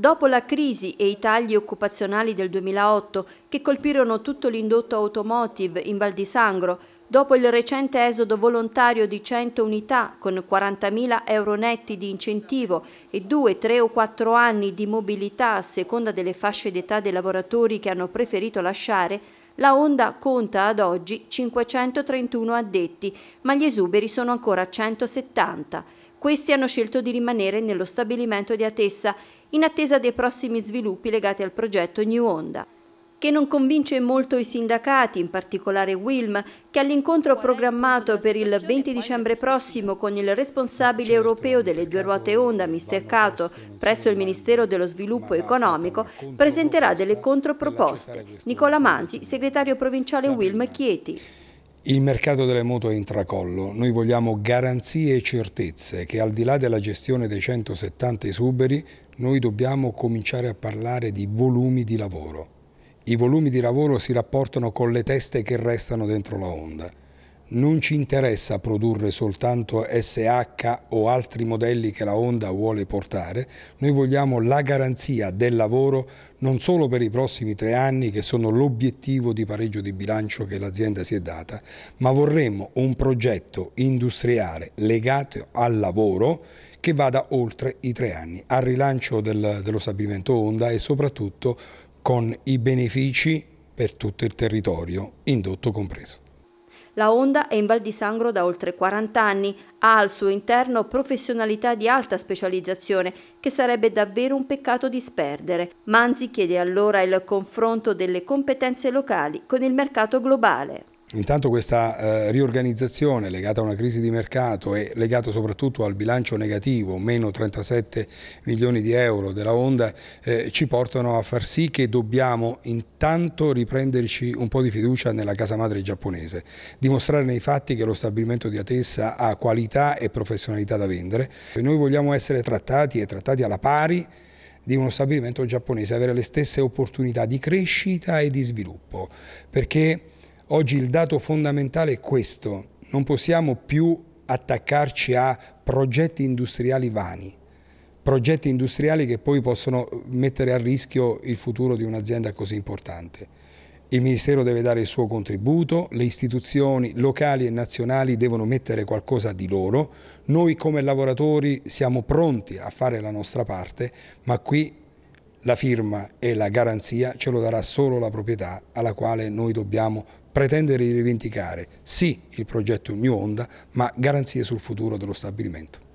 Dopo la crisi e i tagli occupazionali del 2008 che colpirono tutto l'indotto automotive in Val di Sangro, dopo il recente esodo volontario di 100 unità con 40.000 euro netti di incentivo e 2, 3 o 4 anni di mobilità a seconda delle fasce d'età dei lavoratori che hanno preferito lasciare, la Honda conta ad oggi 531 addetti, ma gli esuberi sono ancora 170. Questi hanno scelto di rimanere nello stabilimento di Atessa in attesa dei prossimi sviluppi legati al progetto New Honda. che non convince molto i sindacati, in particolare Wilm, che all'incontro programmato per il 20 dicembre prossimo con il responsabile certo, europeo delle due ruote Honda, Mr. Cato, presso il Ministero dello Sviluppo Economico, presenterà delle controproposte. Nicola Manzi, segretario provinciale Wilm Chieti. Il mercato delle moto è in tracollo, noi vogliamo garanzie e certezze che al di là della gestione dei 170 esuberi noi dobbiamo cominciare a parlare di volumi di lavoro. I volumi di lavoro si rapportano con le teste che restano dentro la Honda. Non ci interessa produrre soltanto SH o altri modelli che la Honda vuole portare, noi vogliamo la garanzia del lavoro non solo per i prossimi tre anni che sono l'obiettivo di pareggio di bilancio che l'azienda si è data, ma vorremmo un progetto industriale legato al lavoro che vada oltre i tre anni, al rilancio del, dello stabilimento Honda e soprattutto con i benefici per tutto il territorio, indotto compreso. La Honda è in Val di Sangro da oltre 40 anni, ha al suo interno professionalità di alta specializzazione che sarebbe davvero un peccato disperdere. Manzi chiede allora il confronto delle competenze locali con il mercato globale. Intanto questa eh, riorganizzazione legata a una crisi di mercato e legata soprattutto al bilancio negativo, meno 37 milioni di euro della Honda, eh, ci portano a far sì che dobbiamo intanto riprenderci un po' di fiducia nella casa madre giapponese, dimostrare nei fatti che lo stabilimento di Atessa ha qualità e professionalità da vendere. E noi vogliamo essere trattati e trattati alla pari di uno stabilimento giapponese, avere le stesse opportunità di crescita e di sviluppo, perché Oggi il dato fondamentale è questo, non possiamo più attaccarci a progetti industriali vani, progetti industriali che poi possono eh, mettere a rischio il futuro di un'azienda così importante. Il Ministero deve dare il suo contributo, le istituzioni locali e nazionali devono mettere qualcosa di loro, noi come lavoratori siamo pronti a fare la nostra parte, ma qui la firma e la garanzia ce lo darà solo la proprietà alla quale noi dobbiamo pretendere di rivendicare sì il progetto New Honda, ma garanzie sul futuro dello stabilimento.